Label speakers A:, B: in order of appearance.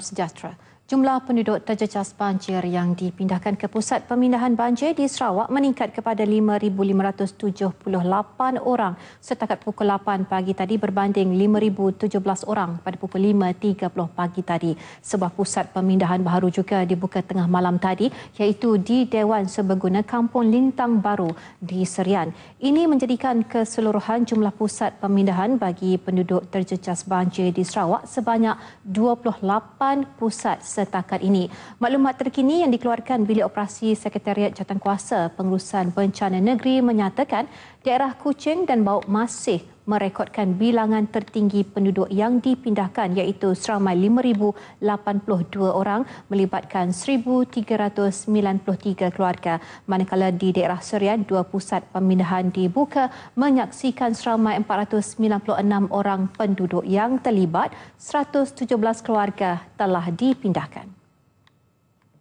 A: etc. jumlah penduduk terjejas banjir yang dipindahkan ke pusat pemindahan banjir di Sarawak meningkat kepada 5,578 orang setakat pukul 8 pagi tadi berbanding 5,017 orang pada pukul 5.30 pagi tadi. Sebuah pusat pemindahan baru juga dibuka tengah malam tadi iaitu di Dewan Sebeguna Kampung Lintang Baru di Serian. Ini menjadikan keseluruhan jumlah pusat pemindahan bagi penduduk terjejas banjir di Sarawak sebanyak 28 pusat setakat ini. Maklumat terkini yang dikeluarkan bila Operasi Sekretariat Jawatankuasa Pengurusan Bencana Negeri menyatakan daerah Kuching dan Bauk masih merekodkan bilangan tertinggi penduduk yang dipindahkan iaitu seramai 5,082 orang melibatkan 1,393 keluarga. Manakala di daerah Serian, dua pusat pemindahan dibuka menyaksikan seramai 496 orang penduduk yang terlibat, 117 keluarga telah dipindahkan.